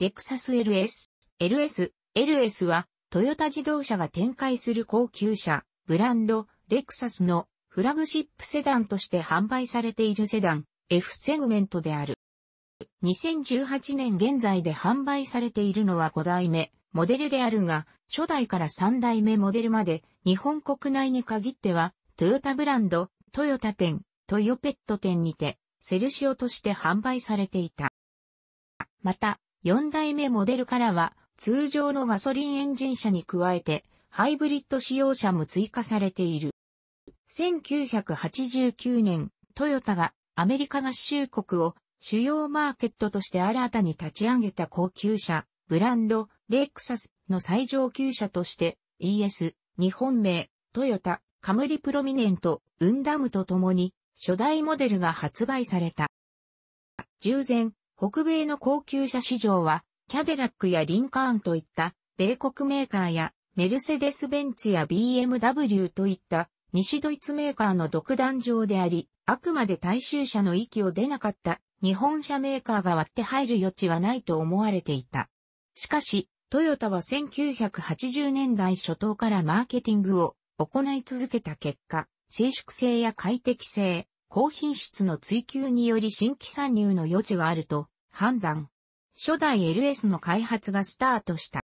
レクサス LS、LS、LS は、トヨタ自動車が展開する高級車、ブランド、レクサスのフラグシップセダンとして販売されているセダン、F セグメントである。2018年現在で販売されているのは5代目、モデルであるが、初代から3代目モデルまで、日本国内に限っては、トヨタブランド、トヨタ店、トヨペット店にて、セルシオとして販売されていた。また、4代目モデルからは、通常のガソリンエンジン車に加えて、ハイブリッド使用車も追加されている。1989年、トヨタがアメリカ合衆国を主要マーケットとして新たに立ち上げた高級車、ブランド、レクサスの最上級車として ES、日本名、トヨタ、カムリプロミネント、ウンダムと共に初代モデルが発売された。従前、北米の高級車市場は、キャデラックやリンカーンといった、米国メーカーや、メルセデス・ベンツや BMW といった、西ドイツメーカーの独壇場であり、あくまで大衆車の域を出なかった日本車メーカーが割って入る余地はないと思われていた。しかし、トヨタは1980年代初頭からマーケティングを行い続けた結果、静粛性や快適性、高品質の追求により新規参入の余地はあると判断。初代 LS の開発がスタートした。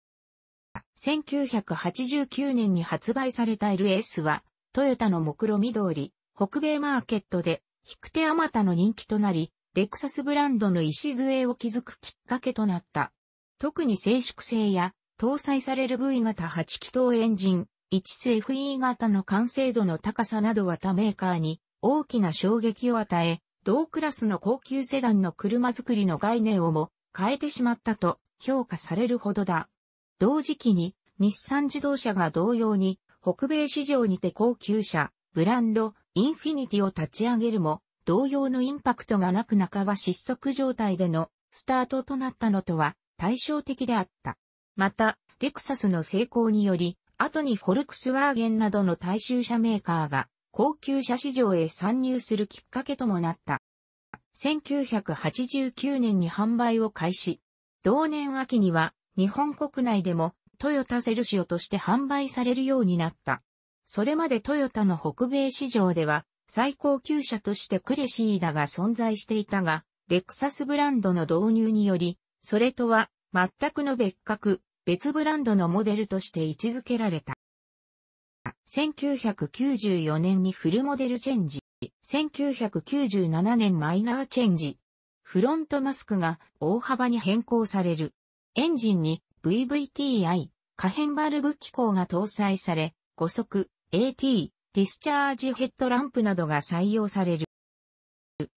1989年に発売された LS は、トヨタの目論み通り、北米マーケットで、引く手あまたの人気となり、レクサスブランドの礎を築くきっかけとなった。特に静粛性や、搭載される V 型8気筒エンジン、1SFE 型の完成度の高さなどは他メーカーに大きな衝撃を与え、同クラスの高級セダンの車作りの概念をも変えてしまったと評価されるほどだ。同時期に日産自動車が同様に北米市場にて高級車、ブランド、インフィニティを立ち上げるも、同様のインパクトがなく半ば失速状態でのスタートとなったのとは対照的であった。また、レクサスの成功により、後にフォルクスワーゲンなどの大衆車メーカーが高級車市場へ参入するきっかけともなった。1989年に販売を開始。同年秋には日本国内でもトヨタセルシオとして販売されるようになった。それまでトヨタの北米市場では最高級車としてクレシーダが存在していたが、レクサスブランドの導入により、それとは全くの別格、別ブランドのモデルとして位置づけられた。1994年にフルモデルチェンジ、1997年マイナーチェンジ。フロントマスクが大幅に変更される。エンジンに VVTi 可変バルブ機構が搭載され、5速 AT ディスチャージヘッドランプなどが採用される。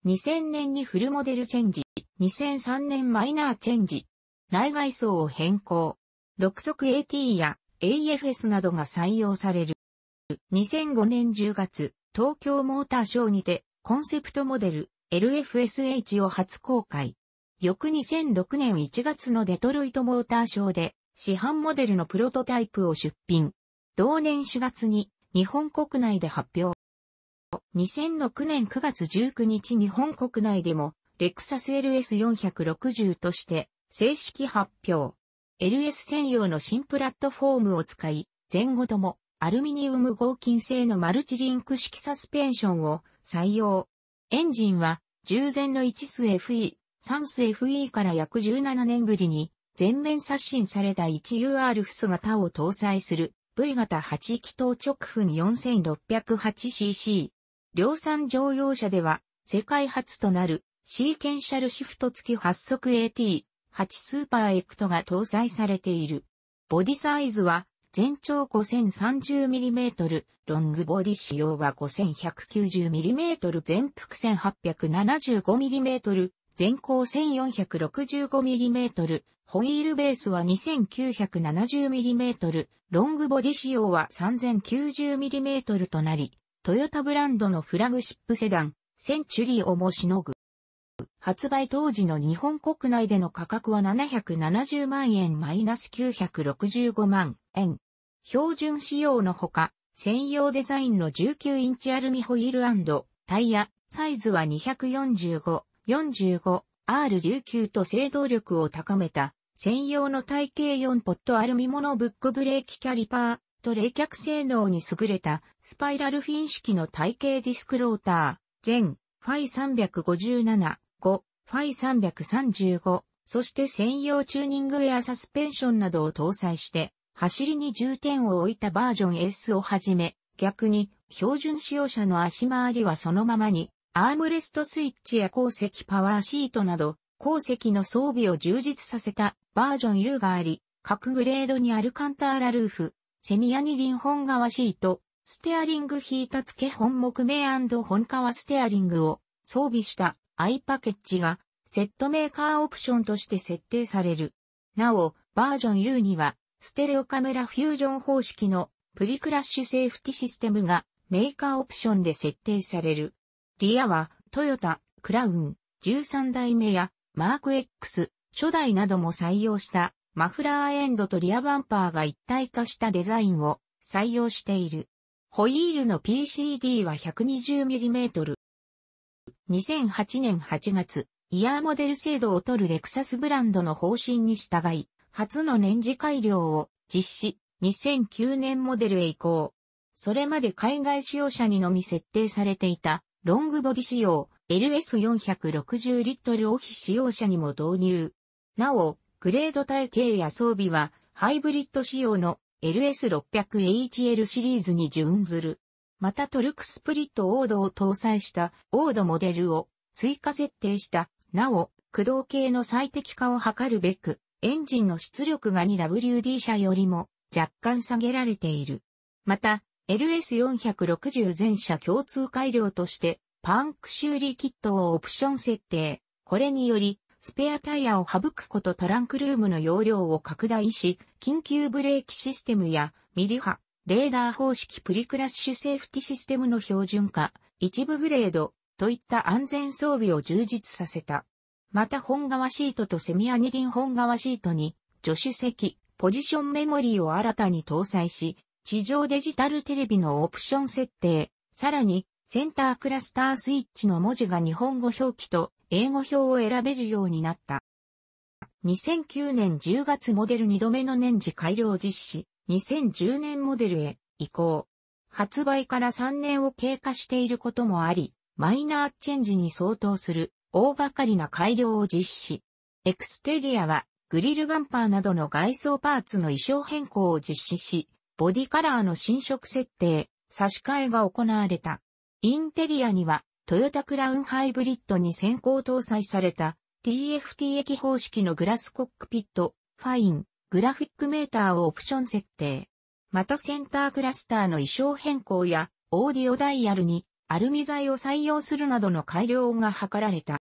2000年にフルモデルチェンジ、2003年マイナーチェンジ、内外装を変更、6速 AT や AFS などが採用される。2005年10月、東京モーターショーにて、コンセプトモデル、LFSH を初公開。翌2006年1月のデトロイトモーターショーで、市販モデルのプロトタイプを出品。同年4月に、日本国内で発表。2006年9月19日日本国内でも、レクサス LS460 として正式発表。LS 専用の新プラットフォームを使い、前後ともアルミニウム合金製のマルチリンク式サスペンションを採用。エンジンは従前の1ス FE、3ス FE から約17年ぶりに全面刷新された 1UR フス型を搭載する V 型8気筒直噴 4608cc。量産乗用車では世界初となるシーケンシャルシフト付き発足 AT8 スーパーエクトが搭載されている。ボディサイズは全長 5030mm、ロングボディ仕様は 5190mm、全幅 1875mm、全高 1465mm、ホイールベースは 2970mm、ロングボディ仕様は 3090mm となり、トヨタブランドのフラグシップセダン、センチュリーをもしのぐ。発売当時の日本国内での価格は770万円マイナス965万円。標準仕様のほか、専用デザインの19インチアルミホイールタイヤ、サイズは245、45、R19 と制動力を高めた、専用の体型4ポットアルミモノブックブレーキキャリパーと冷却性能に優れた、スパイラルフィン式の体型ディスクローター、全、ファイ357、ファイ335、そして専用チューニングエアサスペンションなどを搭載して、走りに重点を置いたバージョン S をはじめ、逆に、標準使用者の足回りはそのままに、アームレストスイッチや鉱石パワーシートなど、鉱石の装備を充実させたバージョン U があり、各グレードにアルカンターラルーフ、セミヤニリン本革シート、ステアリングヒータ付け本木目本革ステアリングを装備した i パケッジがセットメーカーオプションとして設定される。なお、バージョン U には、ステレオカメラフュージョン方式のプリクラッシュセーフティシステムがメーカーオプションで設定される。リアはトヨタ、クラウン、13代目やマーク X、初代なども採用したマフラーエンドとリアバンパーが一体化したデザインを採用している。ホイールの PCD は 120mm。2008年8月、イヤーモデル制度を取るレクサスブランドの方針に従い、初の年次改良を実施、2009年モデルへ移行。それまで海外使用者にのみ設定されていたロングボディ仕様 LS460 リットルフィ使用者にも導入。なお、グレード体系や装備はハイブリッド仕様の LS600HL シリーズに準ずる。またトルクスプリットオードを搭載したオードモデルを追加設定した、なお、駆動系の最適化を図るべく、エンジンの出力が 2WD 車よりも若干下げられている。また、LS460 全車共通改良として、パンク修理キットをオプション設定。これにより、スペアタイヤを省くことトランクルームの容量を拡大し、緊急ブレーキシステムやミリ波、レーダー方式プリクラッシュセーフティシステムの標準化、一部グレードといった安全装備を充実させた。また本革シートとセミアニリン本革シートに助手席、ポジションメモリーを新たに搭載し、地上デジタルテレビのオプション設定、さらにセンタークラスタースイッチの文字が日本語表記と英語表を選べるようになった。2009年10月モデル2度目の年次改良実施、2010年モデルへ移行。発売から3年を経過していることもあり、マイナーチェンジに相当する大掛かりな改良を実施。エクステリアはグリルバンパーなどの外装パーツの衣装変更を実施し、ボディカラーの新色設定、差し替えが行われた。インテリアにはトヨタクラウンハイブリッドに先行搭載された TFT 液方式のグラスコックピット、ファイン、グラフィックメーターをオプション設定。またセンタークラスターの衣装変更やオーディオダイヤルにアルミ材を採用するなどの改良が図られた。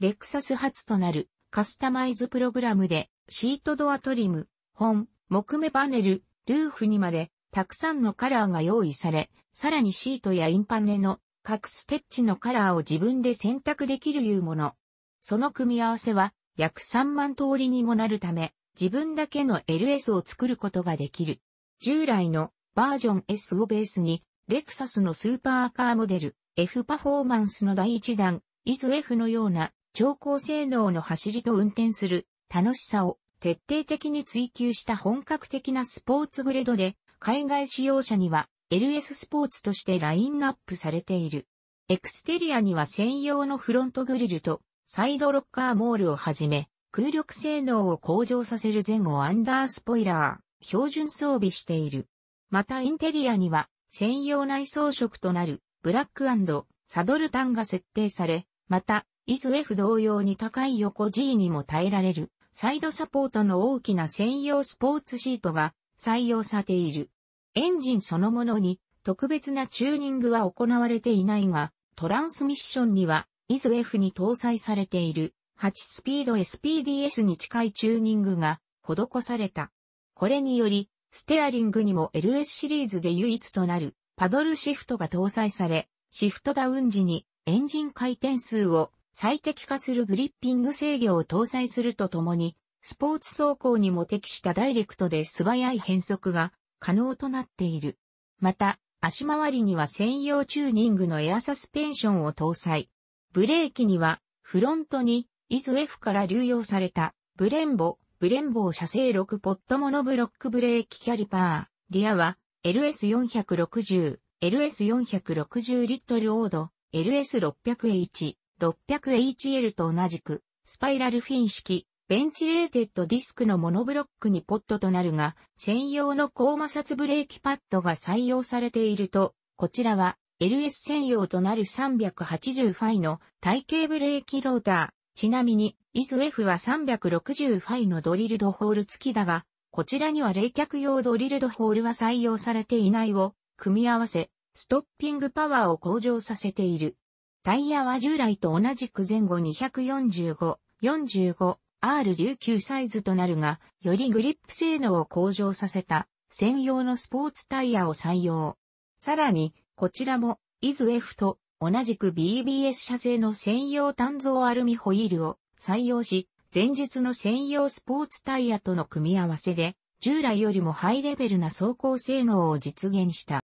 レクサス初となるカスタマイズプログラムでシートドアトリム、本、木目パネル、ルーフにまでたくさんのカラーが用意され、さらにシートやインパネの各ステッチのカラーを自分で選択できるいうもの。その組み合わせは約3万通りにもなるため、自分だけの LS を作ることができる。従来のバージョン S をベースに、レクサスのスーパーカーモデル F パフォーマンスの第1弾、イズ F のような超高性能の走りと運転する楽しさを徹底的に追求した本格的なスポーツグレードで、海外使用者には LS スポーツとしてラインナップされている。エクステリアには専用のフロントグリルとサイドロッカーモールをはじめ、空力性能を向上させる前後アンダースポイラー、標準装備している。またインテリアには専用内装色となるブラックサドルタンが設定され、また、イズ F 同様に高い横 G にも耐えられる、サイドサポートの大きな専用スポーツシートが採用されている。エンジンそのものに特別なチューニングは行われていないが、トランスミッションにはイズ F に搭載されている8スピード SPDS に近いチューニングが施された。これにより、ステアリングにも LS シリーズで唯一となるパドルシフトが搭載され、シフトダウン時にエンジン回転数を最適化するグリッピング制御を搭載するとともに、スポーツ走行にも適したダイレクトで素早い変速が可能となっている。また、足回りには専用チューニングのエアサスペンションを搭載。ブレーキにはフロントにイズ F フから流用された、ブレンボ、ブレンボ車製6ポットモノブロックブレーキキャリパー、リアは、LS460、LS460 リットルオード、LS600H、600HL と同じく、スパイラルフィン式、ベンチレーテッドディスクのモノブロックにポットとなるが、専用の高摩擦ブレーキパッドが採用されていると、こちらは LS 専用となる380ファイの体型ブレーキローター、ちなみに、イズ F は360ファイのドリルドホール付きだが、こちらには冷却用ドリルドホールは採用されていないを組み合わせ、ストッピングパワーを向上させている。タイヤは従来と同じく前後245、45、R19 サイズとなるが、よりグリップ性能を向上させた専用のスポーツタイヤを採用。さらに、こちらも、イズ F と同じく BBS 社製の専用単造アルミホイールを採用し、前述の専用スポーツタイヤとの組み合わせで、従来よりもハイレベルな走行性能を実現した。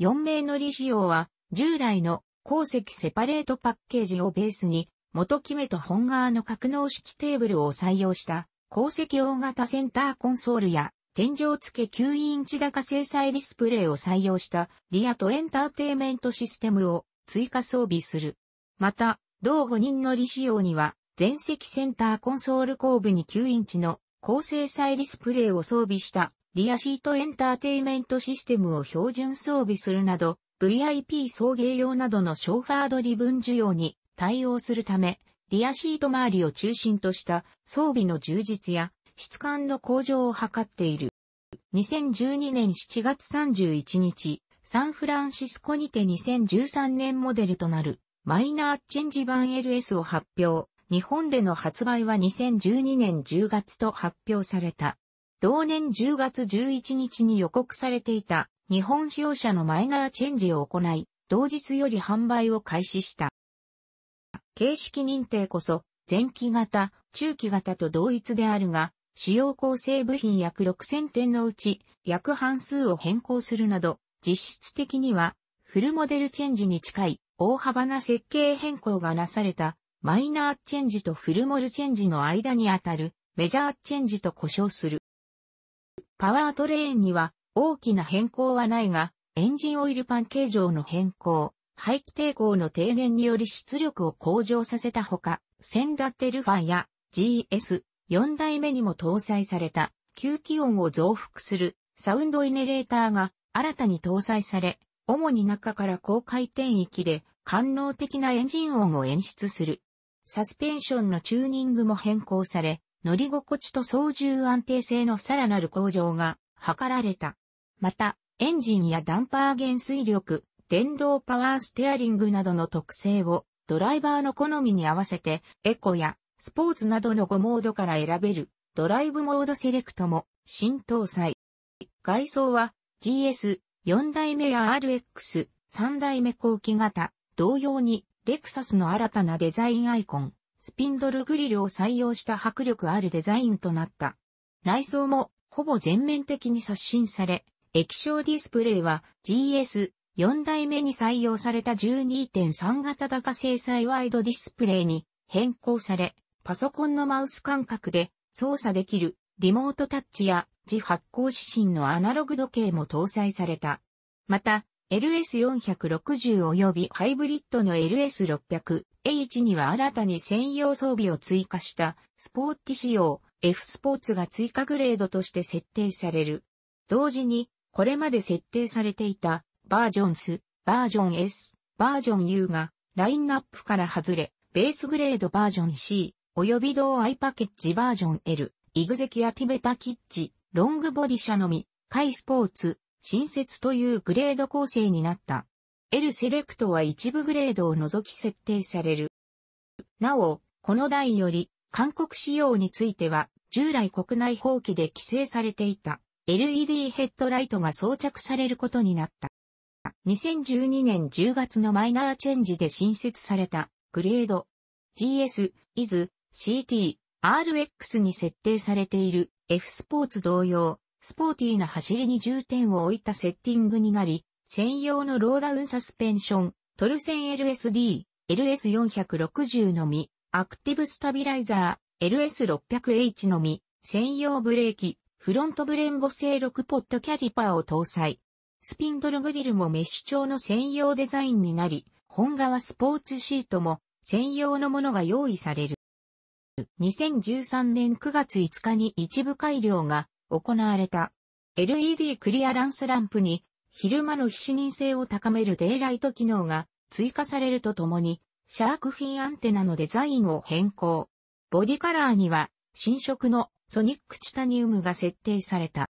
4名乗り仕様は、従来の鉱石セパレートパッケージをベースに、元キメと本側の格納式テーブルを採用した、鉱石大型センターコンソールや天井付け9インチ高精細ディスプレイを採用したリアとエンターテイメントシステムを追加装備する。また、同5人乗り仕様には、全席センターコンソール後部に9インチの高精細ディスプレイを装備したリアシートエンターテイメントシステムを標準装備するなど、VIP 送迎用などのショーファードリブン需要に対応するため、リアシート周りを中心とした装備の充実や質感の向上を図っている。2012年7月31日、サンフランシスコにて2013年モデルとなるマイナーチェンジ版 LS を発表。日本での発売は2012年10月と発表された。同年10月11日に予告されていた日本使用者のマイナーチェンジを行い、同日より販売を開始した。形式認定こそ前期型、中期型と同一であるが、主要構成部品約6000点のうち約半数を変更するなど、実質的にはフルモデルチェンジに近い大幅な設計変更がなされたマイナーチェンジとフルモルチェンジの間にあたるメジャーチェンジと呼称する。パワートレーンには大きな変更はないが、エンジンオイルパン形状の変更、排気抵抗の低減により出力を向上させたほか、センダテルファや GS、4代目にも搭載された吸気音を増幅するサウンドエネレーターが新たに搭載され、主に中から高回転域で官能的なエンジン音を演出する。サスペンションのチューニングも変更され、乗り心地と操縦安定性のさらなる向上が図られた。また、エンジンやダンパー減衰力、電動パワーステアリングなどの特性をドライバーの好みに合わせてエコやスポーツなどの5モードから選べるドライブモードセレクトも新搭載。外装は GS 4代目や RX 3代目後期型同様にレクサスの新たなデザインアイコンスピンドルグリルを採用した迫力あるデザインとなった。内装もほぼ全面的に刷新され、液晶ディスプレイは GS 4代目に採用された12.3型高精細ワイドディスプレイに変更され、パソコンのマウス感覚で操作できるリモートタッチや自発光指針のアナログ時計も搭載された。また、LS460 及びハイブリッドの LS600H には新たに専用装備を追加したスポーティ仕様 F スポーツが追加グレードとして設定される。同時に、これまで設定されていたバージョンス、バージョン S、バージョン U がラインナップから外れ、ベースグレードバージョン C、及び同 i パケッジバージョン L、イグゼキアティベパキッジ、ロングボディ車のみ、イスポーツ、新設というグレード構成になった。L セレクトは一部グレードを除き設定される。なお、この台より、韓国仕様については、従来国内法規で規制されていた LED ヘッドライトが装着されることになった。2012年10月のマイナーチェンジで新設されたグレード GS イズ CT、RX に設定されている F スポーツ同様、スポーティーな走りに重点を置いたセッティングになり、専用のローダウンサスペンション、トルセン LSD、LS460 のみ、アクティブスタビライザー、LS600H のみ、専用ブレーキ、フロントブレンボ製6ポットキャリパーを搭載。スピンドルグリルもメッシュ調の専用デザインになり、本革スポーツシートも専用のものが用意される。2013年9月5日に一部改良が行われた。LED クリアランスランプに昼間の非視認性を高めるデイライト機能が追加されるとともに、シャークフィンアンテナのデザインを変更。ボディカラーには新色のソニックチタニウムが設定された。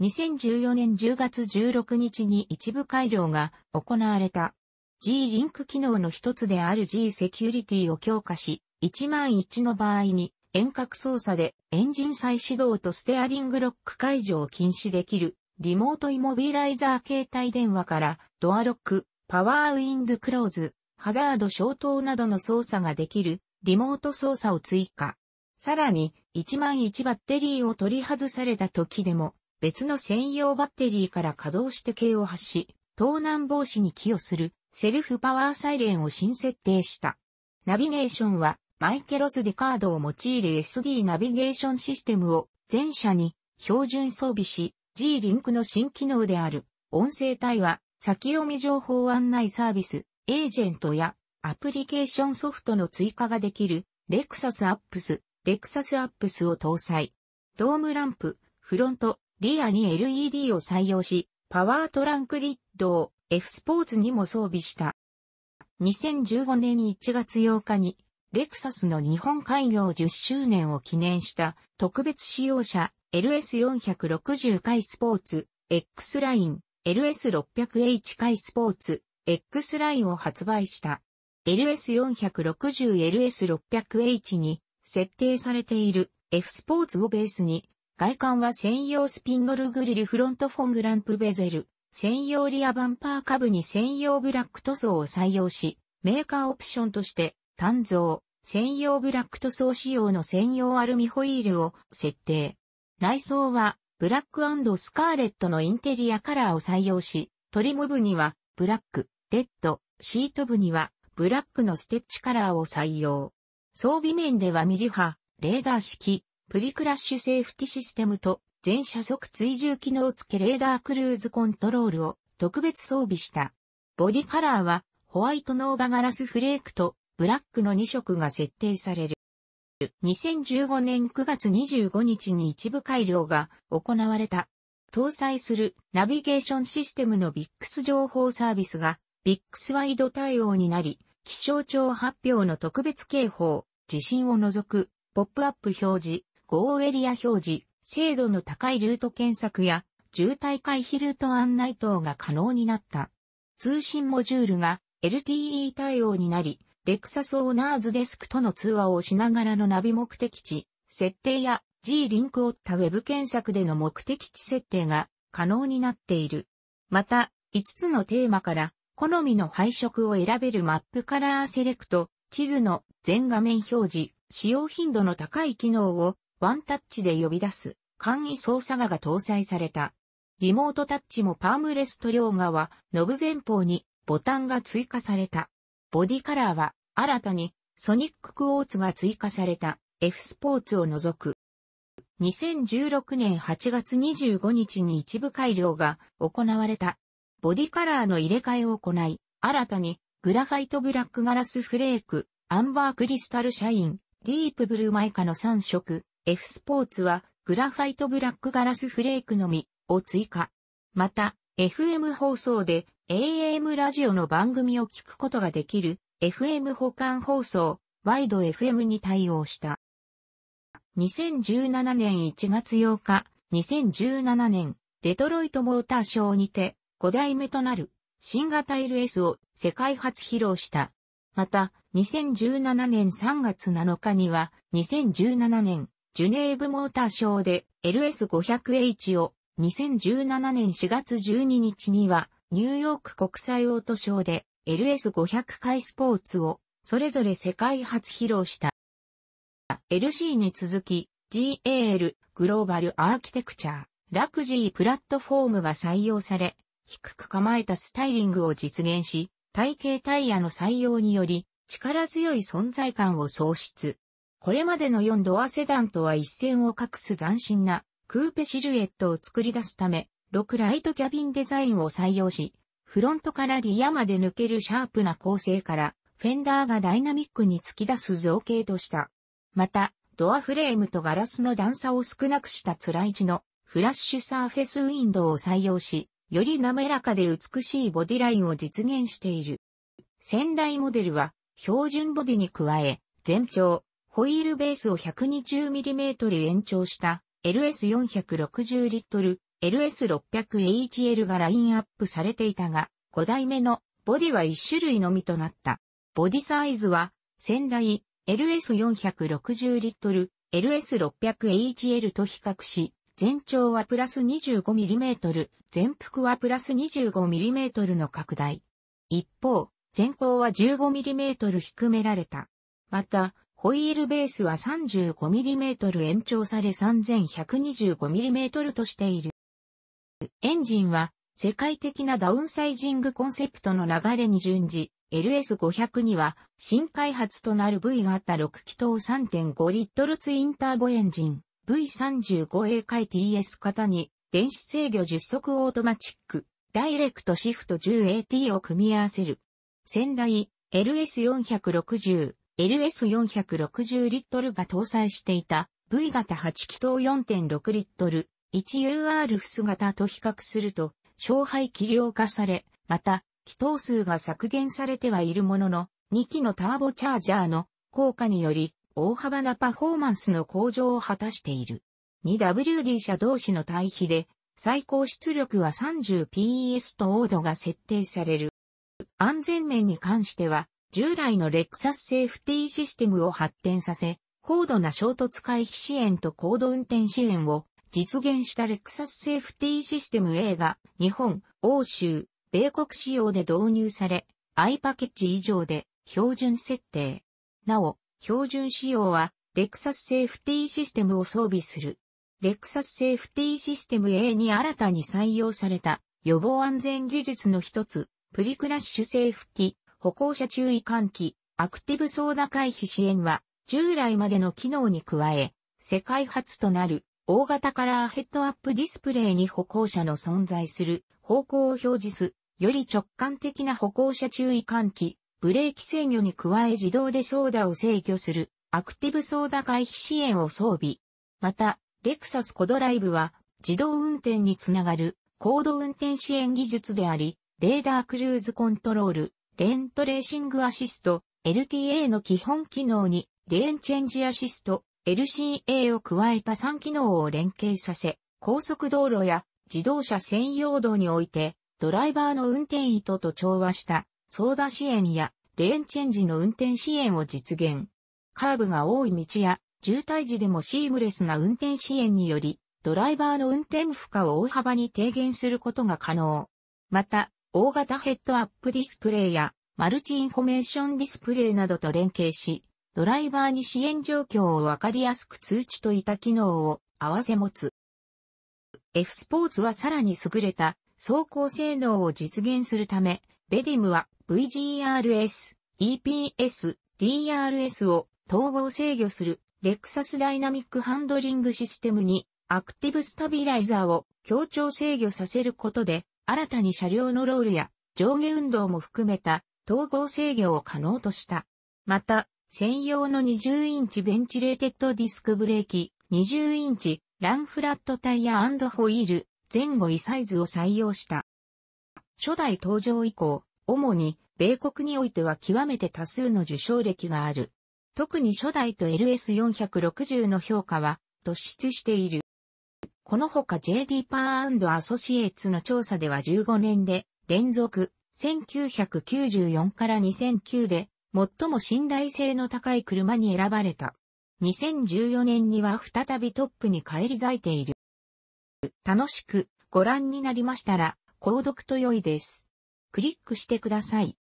2014年10月16日に一部改良が行われた。G リンク機能の一つである G セキュリティを強化し、1万1の場合に、遠隔操作でエンジン再始動とステアリングロック解除を禁止できる、リモートイモビライザー携帯電話から、ドアロック、パワーウィンドクローズ、ハザード消灯などの操作ができる、リモート操作を追加。さらに、1万1バッテリーを取り外された時でも、別の専用バッテリーから稼働して系を発し、盗難防止に寄与する、セルフパワーサイレンを新設定した。ナビゲーションは、マイケロスデカードを用いる SD ナビゲーションシステムを全社に標準装備し、G-Link の新機能である音声対話、先読み情報案内サービス、エージェントやアプリケーションソフトの追加ができるレクサスアップス、レクサスアップスを搭載。ドームランプ、フロント、リアに LED を採用し、パワートランクリッドを F スポーツにも装備した。2015年1月8日にレクサスの日本開業10周年を記念した特別使用車 LS460 回スポーツ X ライン LS600H 回スポーツ X ラインを発売した。LS460、LS600H に設定されている F スポーツをベースに外観は専用スピンドルグリルフロントフォングランプベゼル専用リアバンパー下部に専用ブラック塗装を採用しメーカーオプションとして単造、専用ブラック塗装仕様の専用アルミホイールを設定。内装は、ブラックスカーレットのインテリアカラーを採用し、トリム部には、ブラック、レッド、シート部には、ブラックのステッチカラーを採用。装備面ではミリ波、レーダー式、プリクラッシュセーフティシステムと、全車速追従機能付けレーダークルーズコントロールを特別装備した。ボディカラーは、ホワイトノーバガラスフレークとブラックの2色が設定される。2015年9月25日に一部改良が行われた。搭載するナビゲーションシステムの VIX 情報サービスが VIX ワイド対応になり、気象庁発表の特別警報、地震を除く、ポップアップ表示、豪雨エリア表示、精度の高いルート検索や、渋滞回避ルート案内等が可能になった。通信モジュールが LTE 対応になり、レクサスオーナーズデスクとの通話をしながらのナビ目的地、設定や G リンクをったウェブ検索での目的地設定が可能になっている。また、5つのテーマから好みの配色を選べるマップカラーセレクト、地図の全画面表示、使用頻度の高い機能をワンタッチで呼び出す簡易操作画が搭載された。リモートタッチもパームレスト両側、ノブ前方にボタンが追加された。ボディカラーは新たにソニッククォーツが追加された F スポーツを除く。2016年8月25日に一部改良が行われた。ボディカラーの入れ替えを行い、新たにグラファイトブラックガラスフレーク、アンバークリスタルシャイン、ディープブルーマイカの3色、F スポーツはグラファイトブラックガラスフレークのみを追加。また、FM 放送で AM ラジオの番組を聞くことができる FM 保管放送、ワイド FM に対応した。2017年1月8日、2017年、デトロイトモーターショーにて、5代目となる、新型 LS を世界初披露した。また、2017年3月7日には、2017年、ジュネーブモーターショーで LS500H を、2017年4月12日には、ニューヨーク国際オートショーで LS500 回スポーツを、それぞれ世界初披露した。LC に続き、GAL、グローバルアーキテクチャー、ラクジープラットフォームが採用され、低く構えたスタイリングを実現し、体型タイヤの採用により、力強い存在感を創出。これまでの4ドアセダンとは一線を画す斬新なクーペシルエットを作り出すため、6ライトキャビンデザインを採用し、フロントからリアまで抜けるシャープな構成から、フェンダーがダイナミックに突き出す造形とした。また、ドアフレームとガラスの段差を少なくしたつらい地のフラッシュサーフェスウィンドウを採用し、より滑らかで美しいボディラインを実現している。先代モデルは標準ボディに加え、全長、ホイールベースを 120mm 延長した LS460 リットル LS600HL がラインアップされていたが、5代目のボディは1種類のみとなった。ボディサイズは、先代 LS460 リットル、LS600HL と比較し、全長はプラス 25mm、全幅はプラス 25mm の拡大。一方、全高は 15mm 低められた。また、ホイールベースは 35mm 延長され 3125mm としている。エンジンは世界的なダウンサイジングコンセプトの流れに準じ、LS500 には新開発となる V があった6気筒3.5リットルツインターボエンジン V35A 回 TS 型に電子制御10速オートマチックダイレクトシフト 10AT を組み合わせる。先代 LS460、LS460 リットルが搭載していた V 型8気筒4.6リットル 1UR 付姿と比較すると、勝敗器量化され、また、気筒数が削減されてはいるものの、2機のターボチャージャーの効果により、大幅なパフォーマンスの向上を果たしている。2WD 車同士の対比で、最高出力は 30PS とオードが設定される。安全面に関しては、従来のレクサスセーフティーシステムを発展させ、高度な衝突回避支援と高度運転支援を実現したレクサスセーフティーシステム A が日本、欧州、米国仕様で導入され、i パケッジ以上で標準設定。なお、標準仕様はレクサスセーフティーシステムを装備する。レクサスセーフティーシステム A に新たに採用された予防安全技術の一つ、プリクラッシュセーフティ、歩行者注意喚起、アクティブソーダ回避支援は従来までの機能に加え、世界初となる大型カラーヘッドアップディスプレイに歩行者の存在する方向を表示す、より直感的な歩行者注意喚起、ブレーキ制御に加え自動で操舵を制御する、アクティブ操舵回避支援を装備。また、レクサスコドライブは、自動運転につながる、高度運転支援技術であり、レーダークルーズコントロール、レーントレーシングアシスト、LTA の基本機能に、レーンチェンジアシスト、LCA を加えた3機能を連携させ、高速道路や自動車専用道において、ドライバーの運転意図と調和した、操舵支援や、レーンチェンジの運転支援を実現。カーブが多い道や、渋滞時でもシームレスな運転支援により、ドライバーの運転負荷を大幅に低減することが可能。また、大型ヘッドアップディスプレイや、マルチインフォメーションディスプレイなどと連携し、ドライバーに支援状況をわかりやすく通知といった機能を併せ持つ。F スポーツはさらに優れた走行性能を実現するため、ベディムは VGRS、EPS、DRS を統合制御するレクサスダイナミックハンドリングシステムにアクティブスタビライザーを協調制御させることで新たに車両のロールや上下運動も含めた統合制御を可能とした。また、専用の20インチベンチレーテッドディスクブレーキ、20インチランフラットタイヤホイール、前後位サイズを採用した。初代登場以降、主に米国においては極めて多数の受賞歴がある。特に初代と LS460 の評価は突出している。このほか JD パーアソシエイツの調査では15年で連続1994から2009で最も信頼性の高い車に選ばれた。2014年には再びトップに返り咲いている。楽しくご覧になりましたら、購読と良いです。クリックしてください。